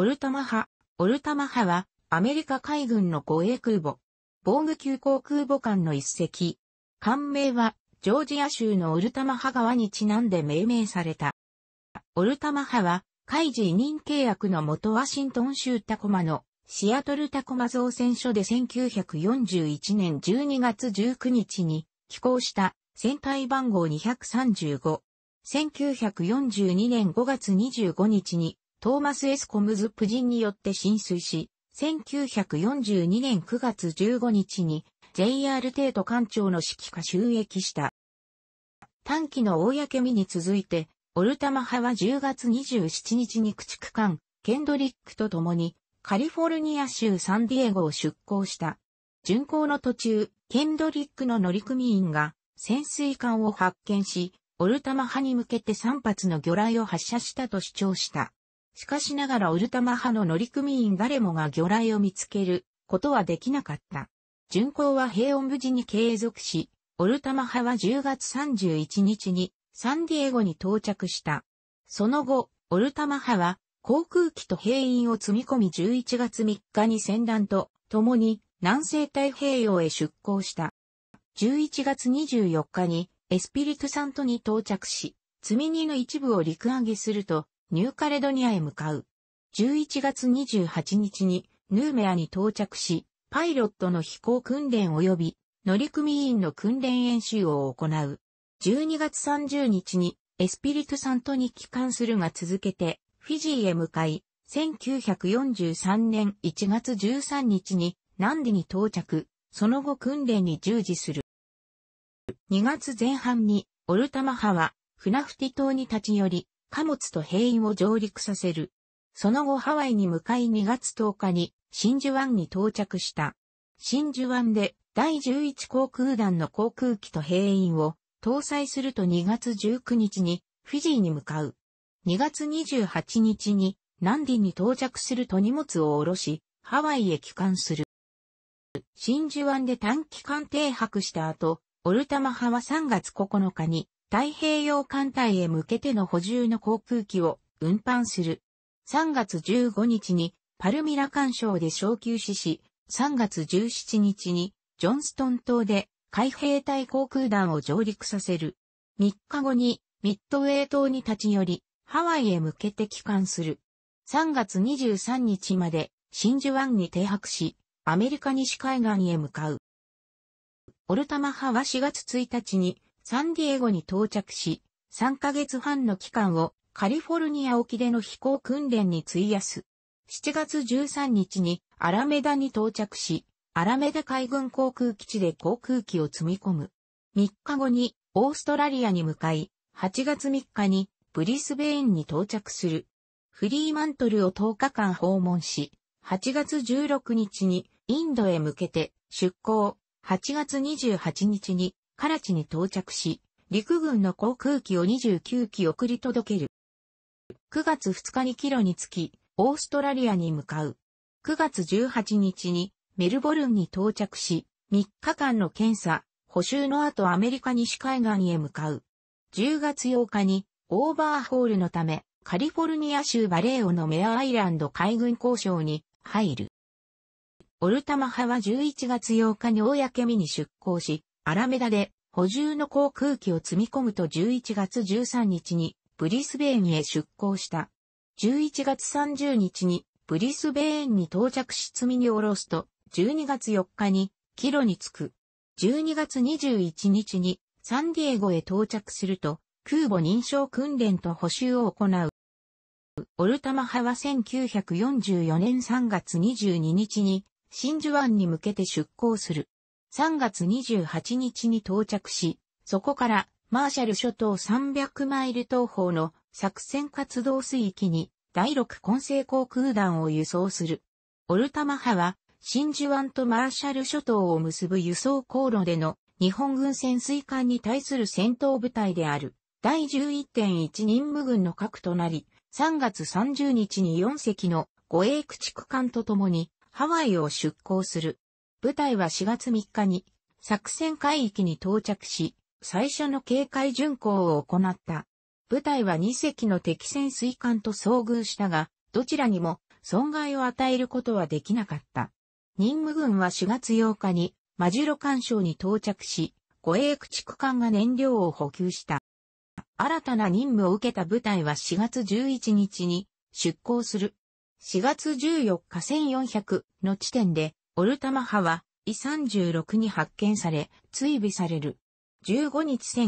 オルタマハ。オルタマハは、アメリカ海軍の護衛空母。防具急行空母艦の一隻。艦名は、ジョージア州のオルタマハ川にちなんで命名された。オルタマハは、海事委任契約の元ワシントン州タコマのシアトルタコマ造船所で1941年12月19日に寄港した船体番号235。1942年5月25日にトーマス・エスコムズジ人によって浸水し、1942年9月15日に JR 帝都艦長の指揮下収益した。短期の公見に続いて、オルタマ派は10月27日に駆逐艦、ケンドリックと共に、カリフォルニア州サンディエゴを出港した。巡航の途中、ケンドリックの乗組員が潜水艦を発見し、オルタマ派に向けて3発の魚雷を発射したと主張した。しかしながらオルタマ派の乗組員誰もが魚雷を見つけることはできなかった。巡航は平穏無事に継続し、オルタマ派は10月31日にサンディエゴに到着した。その後、オルタマ派は航空機と兵員を積み込み11月3日に船団と共に南西太平洋へ出港した。11月24日にエスピリトサントに到着し、積み荷の一部を陸揚げすると、ニューカレドニアへ向かう。11月28日にヌーメアに到着し、パイロットの飛行訓練及び乗組員の訓練演習を行う。12月30日にエスピリトサントに帰還するが続けてフィジーへ向かい、1943年1月13日にナンディに到着、その後訓練に従事する。2月前半にオルタマハは、フナフティ島に立ち寄り、貨物と兵員を上陸させる。その後ハワイに向かい2月10日に真珠湾に到着した。真珠湾で第11航空団の航空機と兵員を搭載すると2月19日にフィジーに向かう。2月28日にナンディに到着すると荷物を下ろし、ハワイへ帰還する。真珠湾で短期間停泊した後、オルタマハは3月9日に太平洋艦隊へ向けての補充の航空機を運搬する。3月15日にパルミラ艦渉で小休止し、3月17日にジョンストン島で海兵隊航空団を上陸させる。3日後にミッドウェー島に立ち寄り、ハワイへ向けて帰還する。3月23日まで真珠湾に停泊し、アメリカ西海岸へ向かう。オルタマハは4月1日にサンディエゴに到着し、3ヶ月半の期間をカリフォルニア沖での飛行訓練に費やす。7月13日にアラメダに到着し、アラメダ海軍航空基地で航空機を積み込む。3日後にオーストラリアに向かい、8月3日にブリスベインに到着する。フリーマントルを10日間訪問し、8月16日にインドへ向けて出港、8月28日にカラチに到着し、陸軍の航空機を29機送り届ける。9月2日にキロにつき、オーストラリアに向かう。9月18日にメルボルンに到着し、3日間の検査、補修の後アメリカ西海岸へ向かう。10月8日にオーバーホールのため、カリフォルニア州バレーオのメアアイランド海軍交渉に入る。オルタマ派は11月8日にみに出港し、アラメダで補充の航空機を積み込むと11月13日にブリスベーンへ出港した。11月30日にブリスベーンに到着し積みに下ろすと12月4日にキロに着く。12月21日にサンディエゴへ到着すると空母認証訓練と補修を行う。オルタマハは1944年3月22日に真珠湾に向けて出港する。3月28日に到着し、そこからマーシャル諸島300マイル東方の作戦活動水域に第6混成航空団を輸送する。オルタマハは真珠湾とマーシャル諸島を結ぶ輸送航路での日本軍潜水艦に対する戦闘部隊である第11.1任務軍の核となり、3月30日に4隻の護衛駆逐艦とともにハワイを出港する。部隊は4月3日に作戦海域に到着し、最初の警戒巡航を行った。部隊は2隻の敵潜水艦と遭遇したが、どちらにも損害を与えることはできなかった。任務軍は4月8日にマジュロ艦渉に到着し、護衛駆逐艦が燃料を補給した。新たな任務を受けた部隊は4月11日に出港する。4月14日1400の地点でオルタマ派は、イ36に発見され、追尾される。15日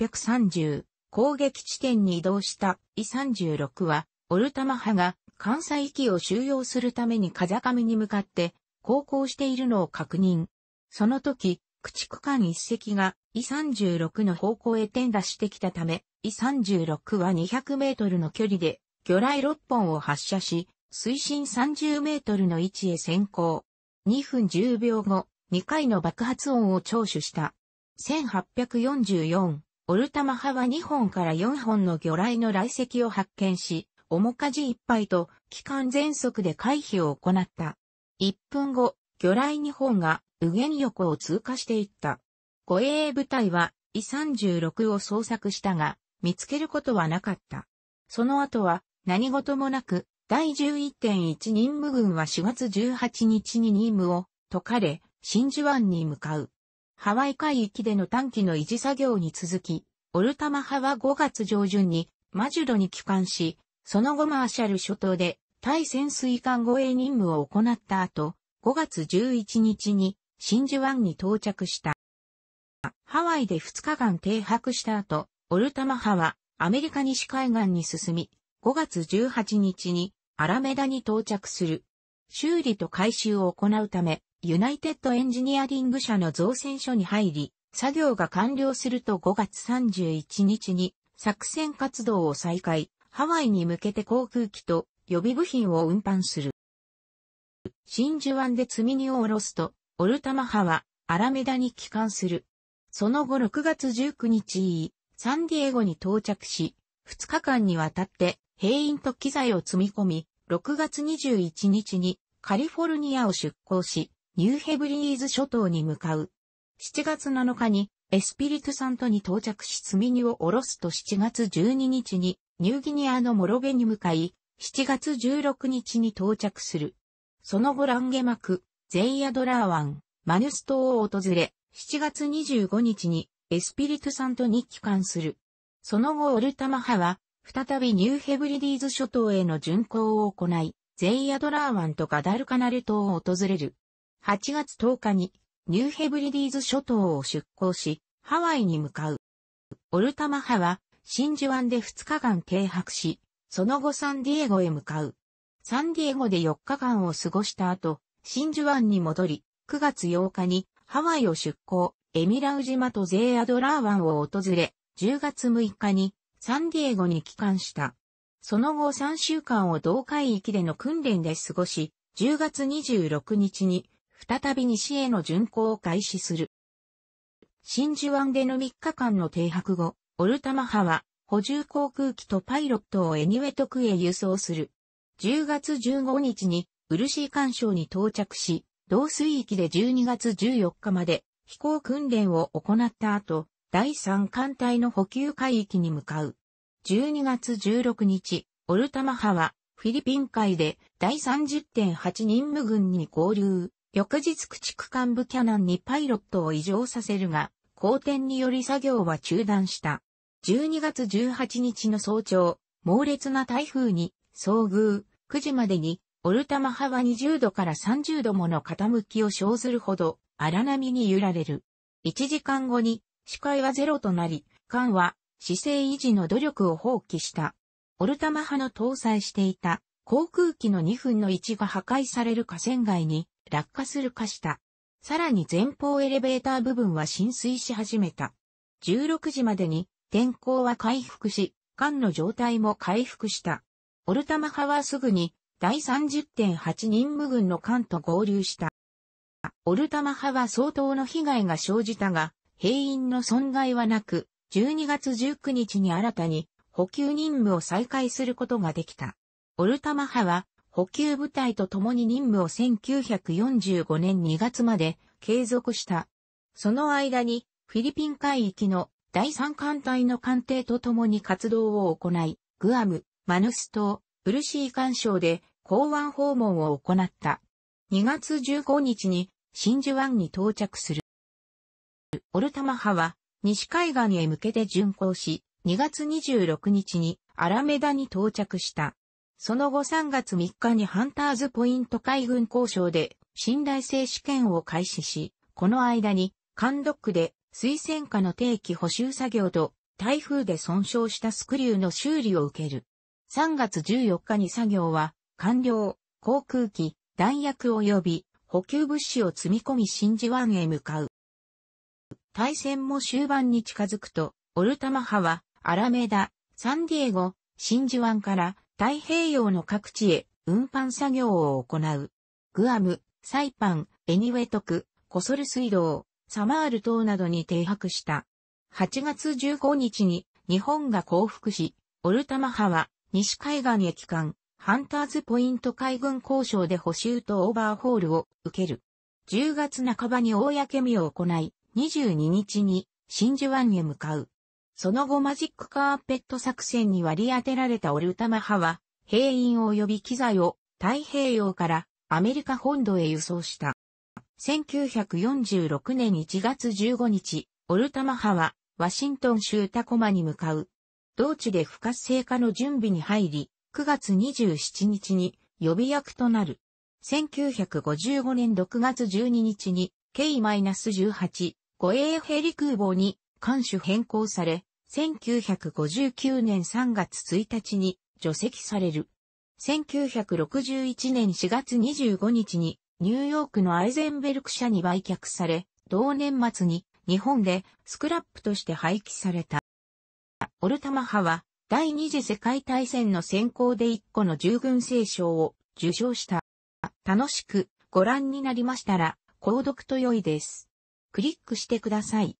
1830、攻撃地点に移動したイ36は、オルタマ派が関西域を収容するために風上に向かって航行しているのを確認。その時、駆逐艦一隻がイ36の方向へ転打してきたため、イ36は200メートルの距離で魚雷6本を発射し、水深30メートルの位置へ先行。2分10秒後、2回の爆発音を聴取した。1844、オルタマ派は2本から4本の魚雷の雷石を発見し、重火事ぱ杯と、機関全速で回避を行った。1分後、魚雷2本が、右舷横を通過していった。護衛部隊は、イ36を捜索したが、見つけることはなかった。その後は、何事もなく、第11.1任務軍は4月18日に任務を解かれ、真珠湾に向かう。ハワイ海域での短期の維持作業に続き、オルタマ派は5月上旬にマジュロに帰還し、その後マーシャル諸島で対潜水艦護衛任務を行った後、5月11日に真珠湾に到着した。ハワイで2日間停泊した後、オルタマ派はアメリカ西海岸に進み、5月18日にアラメダに到着する。修理と改修を行うため、ユナイテッドエンジニアリング社の造船所に入り、作業が完了すると5月31日に作戦活動を再開、ハワイに向けて航空機と予備部品を運搬する。真珠湾で積み荷を下ろすと、オルタマハはアラメダに帰還する。その後6月19日、サンディエゴに到着し、2日間にわたって兵員と機材を積み込み、6月21日にカリフォルニアを出港し、ニューヘブリーズ諸島に向かう。7月7日にエスピリトサントに到着し積み荷を下ろすと7月12日にニューギニアのモロゲに向かい、7月16日に到着する。その後ランゲマク、ゼイアドラーン、マヌス島を訪れ、7月25日にエスピリトサントに帰還する。その後オルタマハは再びニューヘブリディーズ諸島への巡航を行い、ゼイアドラー湾とガダルカナル島を訪れる。8月10日にニューヘブリディーズ諸島を出港し、ハワイに向かう。オルタマハは真珠湾で2日間停泊し、その後サンディエゴへ向かう。サンディエゴで4日間を過ごした後、真珠湾に戻り、9月8日にハワイを出港、エミラウ島とゼイアドラー湾を訪れ、10月6日にサンディエゴに帰還した。その後3週間を同海域での訓練で過ごし、10月26日に再び西への巡航を開始する。真珠湾での3日間の停泊後、オルタマハは補充航空機とパイロットをエニウェトクへ輸送する。10月15日にー干渉に到着し、同水域で12月14日まで飛行訓練を行った後、第三艦隊の補給海域に向かう。12月16日、オルタマハは、フィリピン海で第30.8任務軍に合流。翌日駆逐艦部キャナンにパイロットを異常させるが、後天により作業は中断した。12月18日の早朝、猛烈な台風に遭遇、9時までに、オルタマハは20度から30度もの傾きを生ずるほど、荒波に揺られる。1時間後に、視界はゼロとなり、カンは姿勢維持の努力を放棄した。オルタマ派の搭載していた航空機の2分の1が破壊される河川外に落下する化した。さらに前方エレベーター部分は浸水し始めた。16時までに天候は回復し、艦の状態も回復した。オルタマ派はすぐに第30.8任務軍の艦と合流した。オルタマ派は相当の被害が生じたが、兵員の損害はなく、12月19日に新たに補給任務を再開することができた。オルタマハは補給部隊と共に任務を1945年2月まで継続した。その間にフィリピン海域の第三艦隊の艦艇と共に活動を行い、グアム、マヌス島、ウルシー艦省で港湾訪問を行った。2月15日に真珠湾に到着する。オルタマハは、西海岸へ向けて巡航し、2月26日にアラメダに到着した。その後3月3日にハンターズポイント海軍交渉で信頼性試験を開始し、この間にンドックで水戦下の定期補修作業と台風で損傷したスクリューの修理を受ける。3月14日に作業は完了、航空機、弾薬及び補給物資を積み込み真珠湾へ向かう。対戦も終盤に近づくと、オルタマハは、アラメダ、サンディエゴ、真珠湾から太平洋の各地へ運搬作業を行う。グアム、サイパン、エニウェトク、コソル水道、サマール島などに停泊した。8月15日に日本が降伏し、オルタマハは西海岸駅間、ハンターズポイント海軍交渉で補修とオーバーホールを受ける。10月半ばに公見を行い、22日に真珠湾へ向かう。その後マジックカーペット作戦に割り当てられたオルタマ派は、兵員及び機材を太平洋からアメリカ本土へ輸送した。1946年1月15日、オルタマ派はワシントン州タコマに向かう。同地で不活性化の準備に入り、9月27日に予備役となる。1955年6月12日に K-18 護衛ヘリ空母に艦首変更され、1959年3月1日に除籍される。1961年4月25日にニューヨークのアイゼンベルク社に売却され、同年末に日本でスクラップとして廃棄された。オルタマハは第二次世界大戦の先行で1個の従軍聖賞を受賞した。楽しくご覧になりましたら、購読と良いです。クリックしてください。